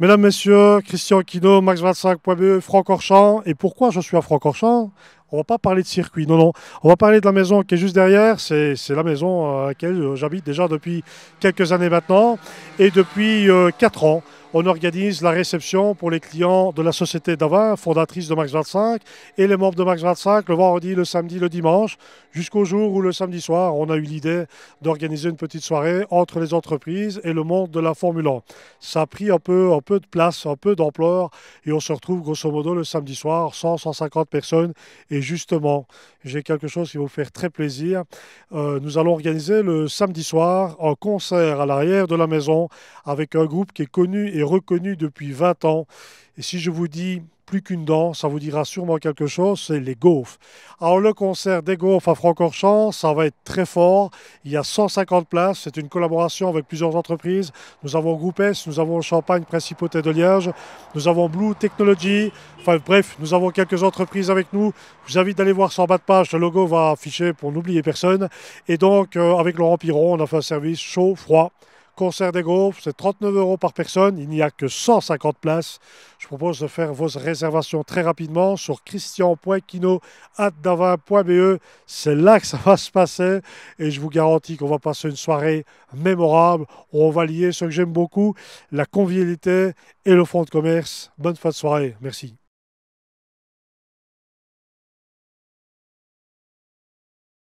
Mesdames, Messieurs, Christian Kino Max25.be, Francorchamps. Et pourquoi je suis à Francorchamps on va pas parler de circuit, non, non. On va parler de la maison qui est juste derrière. C'est la maison euh, à laquelle euh, j'habite déjà depuis quelques années maintenant et depuis euh, quatre 4 ans on organise la réception pour les clients de la Société d'Avin, fondatrice de Max 25, et les membres de Max 25 le vendredi, le samedi, le dimanche, jusqu'au jour où le samedi soir, on a eu l'idée d'organiser une petite soirée entre les entreprises et le monde de la Formule 1. Ça a pris un peu, un peu de place, un peu d'ampleur, et on se retrouve grosso modo le samedi soir, 100, 150 personnes. Et justement, j'ai quelque chose qui va vous faire très plaisir. Euh, nous allons organiser le samedi soir un concert à l'arrière de la maison avec un groupe qui est connu et reconnu depuis 20 ans. Et si je vous dis plus qu'une dent, ça vous dira sûrement quelque chose, c'est les gaufres. Alors le concert des gaufres à Francorchamps, ça va être très fort. Il y a 150 places, c'est une collaboration avec plusieurs entreprises. Nous avons Groupe nous avons Champagne Principauté de Liège, nous avons Blue Technology, enfin bref, nous avons quelques entreprises avec nous. Je vous invite d'aller voir sur bas de page, le logo va afficher pour n'oublier personne. Et donc euh, avec Laurent Piron, on a fait un service chaud, froid. Concert des groupes, c'est 39 euros par personne. Il n'y a que 150 places. Je propose de faire vos réservations très rapidement sur christian.kino.be. C'est là que ça va se passer. Et je vous garantis qu'on va passer une soirée mémorable. On va lier ce que j'aime beaucoup, la convivialité et le fonds de commerce. Bonne fin de soirée. Merci.